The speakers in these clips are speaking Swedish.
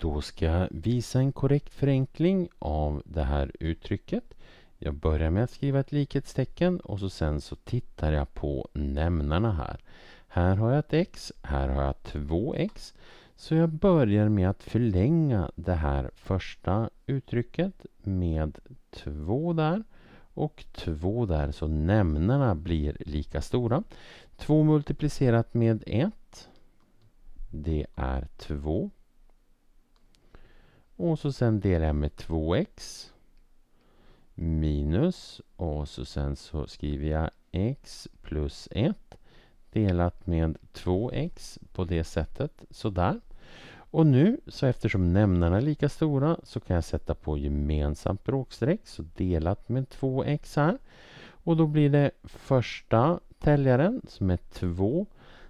Då ska jag visa en korrekt förenkling av det här uttrycket. Jag börjar med att skriva ett likhetstecken och så sen så tittar jag på nämnarna här. Här har jag ett x, här har jag två x Så jag börjar med att förlänga det här första uttrycket med två där och två där, så nämnarna blir lika stora. 2 multiplicerat med 1, det är 2. Och så sen delar jag med 2x minus och så sen så skriver jag x plus 1 delat med 2x på det sättet, sådär. Och nu, så eftersom nämnarna är lika stora, så kan jag sätta på gemensamt bråkstreck, så delat med 2x här. Och då blir det första täljaren som är 2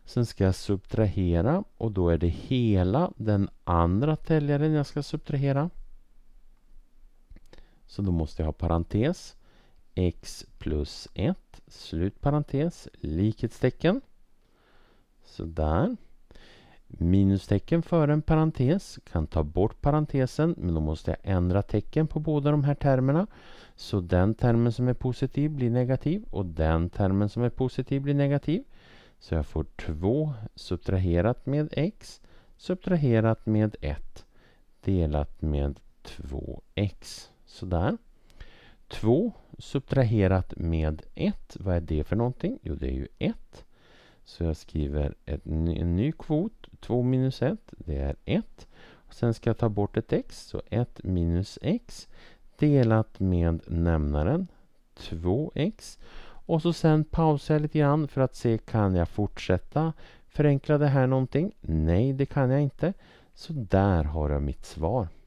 Sen ska jag subtrahera och då är det hela den andra täljaren jag ska subtrahera. Så då måste jag ha parentes. x plus 1, slutparentes, likhetstecken. Sådär. Minustecken före en parentes, kan ta bort parentesen men då måste jag ändra tecken på båda de här termerna. Så den termen som är positiv blir negativ och den termen som är positiv blir negativ. Så jag får 2 subtraherat med x subtraherat med 1 delat med 2x. Sådär. 2 subtraherat med 1, vad är det för någonting? Jo, det är ju 1. Så jag skriver ett, en ny kvot, 2 minus 1, det är 1. sen ska jag ta bort ett x, så 1 minus x delat med nämnaren 2x. Och så sen pausar jag lite grann för att se kan jag fortsätta förenkla det här någonting? Nej, det kan jag inte. Så där har jag mitt svar.